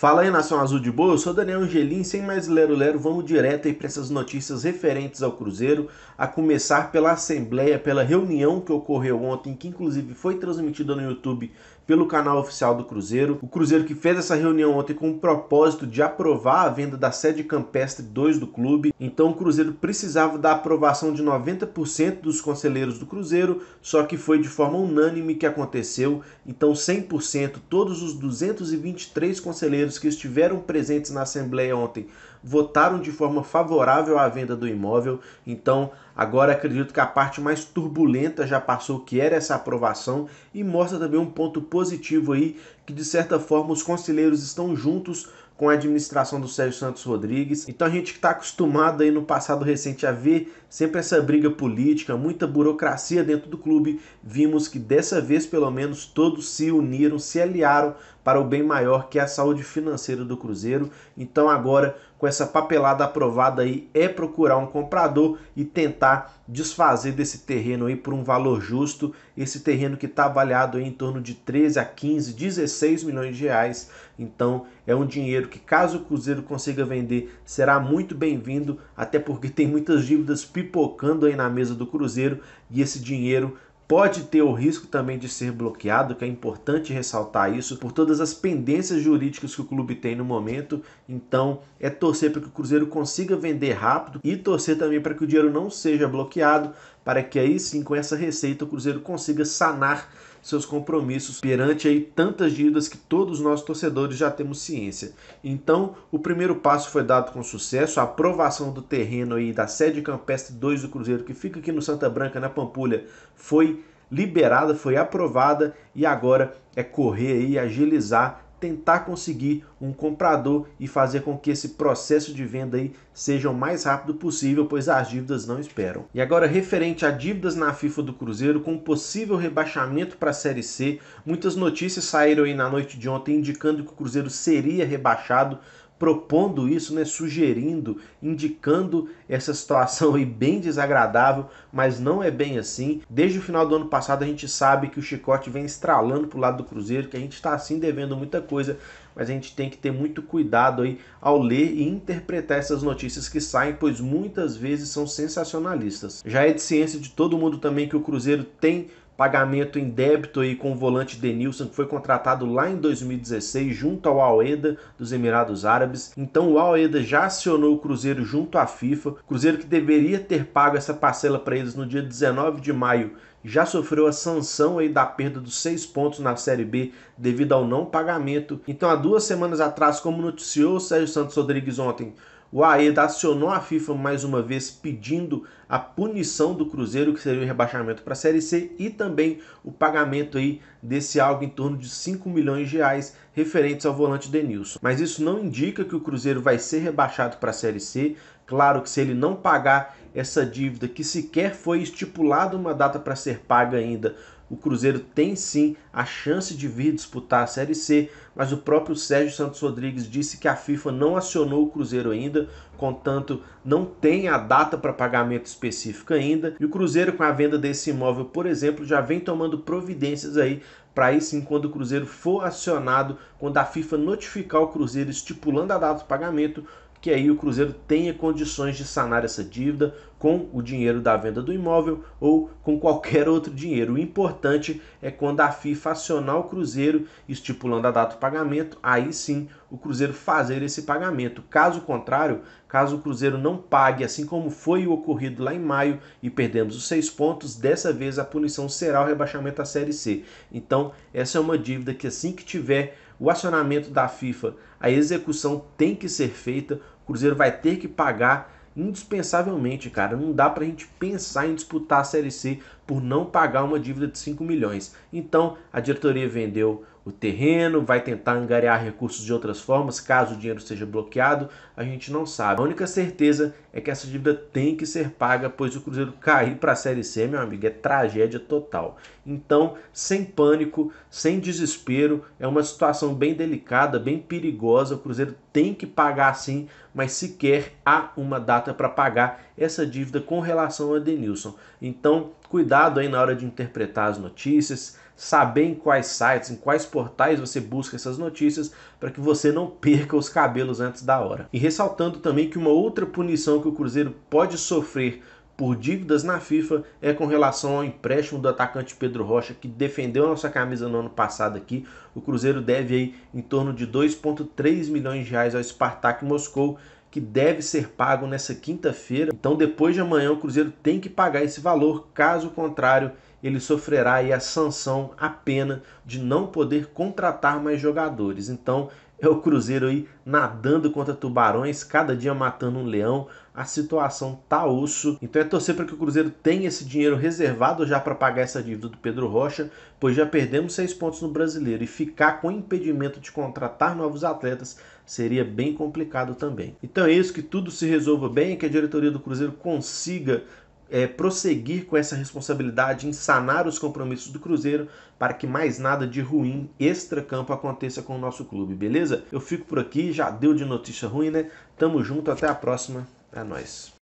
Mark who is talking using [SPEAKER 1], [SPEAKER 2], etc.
[SPEAKER 1] Fala aí, Nação Azul de Boa, eu sou Daniel Angelim, sem mais lero-lero, vamos direto aí para essas notícias referentes ao Cruzeiro, a começar pela Assembleia, pela reunião que ocorreu ontem, que inclusive foi transmitida no YouTube pelo canal oficial do Cruzeiro. O Cruzeiro que fez essa reunião ontem com o propósito de aprovar a venda da sede campestre 2 do clube. Então o Cruzeiro precisava da aprovação de 90% dos conselheiros do Cruzeiro, só que foi de forma unânime que aconteceu. Então 100%, todos os 223 conselheiros que estiveram presentes na assembleia ontem votaram de forma favorável à venda do imóvel. Então Agora acredito que a parte mais turbulenta já passou, que era essa aprovação, e mostra também um ponto positivo aí, que de certa forma os conselheiros estão juntos com a administração do Sérgio Santos Rodrigues. Então a gente está acostumado aí no passado recente a ver sempre essa briga política, muita burocracia dentro do clube. Vimos que dessa vez, pelo menos, todos se uniram, se aliaram para o bem maior que é a saúde financeira do Cruzeiro. Então agora, com essa papelada aprovada aí, é procurar um comprador e tentar desfazer desse terreno aí por um valor justo. Esse terreno que está avaliado em torno de 13 a 15, 16 milhões de reais então é um dinheiro que, caso o Cruzeiro consiga vender, será muito bem-vindo, até porque tem muitas dívidas pipocando aí na mesa do Cruzeiro e esse dinheiro pode ter o risco também de ser bloqueado, que é importante ressaltar isso, por todas as pendências jurídicas que o clube tem no momento. Então, é torcer para que o Cruzeiro consiga vender rápido e torcer também para que o dinheiro não seja bloqueado, para que aí sim, com essa receita, o Cruzeiro consiga sanar seus compromissos perante aí tantas dívidas que todos nós torcedores já temos ciência. Então, o primeiro passo foi dado com sucesso, a aprovação do terreno aí da sede campestre 2 do Cruzeiro, que fica aqui no Santa Branca, na Pampulha, foi liberada, foi aprovada e agora é correr e agilizar tentar conseguir um comprador e fazer com que esse processo de venda aí seja o mais rápido possível, pois as dívidas não esperam. E agora referente a dívidas na FIFA do Cruzeiro com possível rebaixamento para a Série C, muitas notícias saíram aí na noite de ontem indicando que o Cruzeiro seria rebaixado, propondo isso, né, sugerindo, indicando essa situação aí bem desagradável, mas não é bem assim. Desde o final do ano passado a gente sabe que o chicote vem estralando pro lado do Cruzeiro, que a gente está assim devendo muita coisa, mas a gente tem que ter muito cuidado aí ao ler e interpretar essas notícias que saem, pois muitas vezes são sensacionalistas. Já é de ciência de todo mundo também que o Cruzeiro tem pagamento em débito aí com o volante Denilson, que foi contratado lá em 2016 junto ao Aleda dos Emirados Árabes. Então o Aleda já acionou o Cruzeiro junto à FIFA, Cruzeiro que deveria ter pago essa parcela para eles no dia 19 de maio já sofreu a sanção aí da perda dos seis pontos na Série B devido ao não pagamento. Então, há duas semanas atrás, como noticiou o Sérgio Santos Rodrigues ontem, o AEDA acionou a FIFA mais uma vez pedindo a punição do Cruzeiro, que seria o rebaixamento para a Série C, e também o pagamento aí desse algo em torno de 5 milhões de reais referentes ao volante Denilson. Mas isso não indica que o Cruzeiro vai ser rebaixado para a Série C. Claro que se ele não pagar essa dívida que sequer foi estipulada uma data para ser paga ainda o Cruzeiro tem sim a chance de vir disputar a Série C, mas o próprio Sérgio Santos Rodrigues disse que a FIFA não acionou o Cruzeiro ainda, contanto não tem a data para pagamento específica ainda. E o Cruzeiro com a venda desse imóvel, por exemplo, já vem tomando providências aí para aí sim quando o Cruzeiro for acionado, quando a FIFA notificar o Cruzeiro estipulando a data do pagamento, que aí o Cruzeiro tenha condições de sanar essa dívida com o dinheiro da venda do imóvel ou com qualquer outro dinheiro. O importante é quando a FIFA acionar o Cruzeiro, estipulando a data do pagamento, aí sim o Cruzeiro fazer esse pagamento. Caso contrário, caso o Cruzeiro não pague, assim como foi o ocorrido lá em maio e perdemos os seis pontos, dessa vez a punição será o rebaixamento à Série C. Então, essa é uma dívida que assim que tiver o acionamento da FIFA, a execução tem que ser feita, o Cruzeiro vai ter que pagar indispensavelmente, cara. Não dá pra gente pensar em disputar a Série C por não pagar uma dívida de 5 milhões. Então, a diretoria vendeu o terreno, vai tentar angariar recursos de outras formas, caso o dinheiro seja bloqueado, a gente não sabe. A única certeza é que essa dívida tem que ser paga, pois o Cruzeiro cair para a Série C, meu amigo, é tragédia total. Então, sem pânico, sem desespero, é uma situação bem delicada, bem perigosa. O Cruzeiro tem que pagar sim, mas sequer há uma data para pagar essa dívida com relação a Denilson. Então, Cuidado aí na hora de interpretar as notícias, saber em quais sites, em quais portais você busca essas notícias para que você não perca os cabelos antes da hora. E ressaltando também que uma outra punição que o Cruzeiro pode sofrer por dívidas na FIFA é com relação ao empréstimo do atacante Pedro Rocha, que defendeu a nossa camisa no ano passado aqui. O Cruzeiro deve aí em torno de 2,3 milhões de reais ao Spartak Moscou, que deve ser pago nessa quinta-feira. Então, depois de amanhã, o Cruzeiro tem que pagar esse valor, caso contrário, ele sofrerá aí a sanção, a pena de não poder contratar mais jogadores. Então, é o Cruzeiro aí nadando contra tubarões, cada dia matando um leão. A situação tá osso. Então é torcer para que o Cruzeiro tenha esse dinheiro reservado já para pagar essa dívida do Pedro Rocha, pois já perdemos seis pontos no brasileiro e ficar com impedimento de contratar novos atletas seria bem complicado também. Então é isso, que tudo se resolva bem, que a diretoria do Cruzeiro consiga é, prosseguir com essa responsabilidade em sanar os compromissos do Cruzeiro para que mais nada de ruim extra-campo aconteça com o nosso clube, beleza? Eu fico por aqui, já deu de notícia ruim, né? Tamo junto, até a próxima, é nóis.